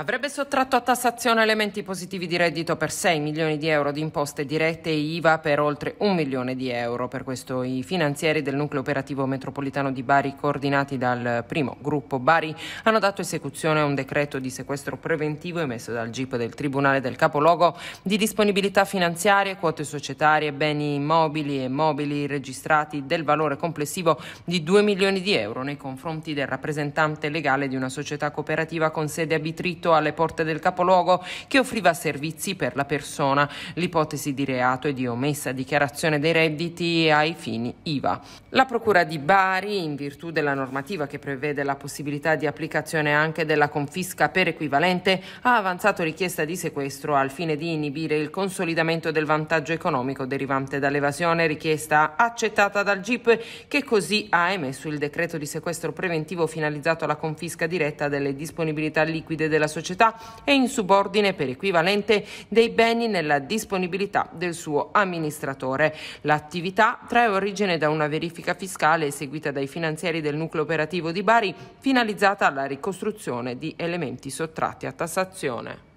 Avrebbe sottratto a tassazione elementi positivi di reddito per 6 milioni di euro di imposte dirette e IVA per oltre 1 milione di euro. Per questo i finanzieri del nucleo operativo metropolitano di Bari, coordinati dal primo gruppo Bari, hanno dato esecuzione a un decreto di sequestro preventivo emesso dal GIP del Tribunale del Capoluogo di disponibilità finanziarie, quote societarie, beni immobili e mobili registrati del valore complessivo di 2 milioni di euro nei confronti del rappresentante legale di una società cooperativa con sede a subito alle porte del capoluogo che offriva servizi per la persona. L'ipotesi di reato è di omessa dichiarazione dei redditi ai fini IVA. La Procura di Bari, in virtù della normativa che prevede la possibilità di applicazione anche della confisca per equivalente, ha avanzato richiesta di sequestro al fine di inibire il consolidamento del vantaggio economico derivante dall'evasione, richiesta accettata dal GIP che così ha emesso il decreto di sequestro preventivo finalizzato alla confisca diretta delle disponibilità liquide della società società e in subordine per equivalente dei beni nella disponibilità del suo amministratore. L'attività trae origine da una verifica fiscale eseguita dai finanzieri del nucleo operativo di Bari finalizzata alla ricostruzione di elementi sottratti a tassazione.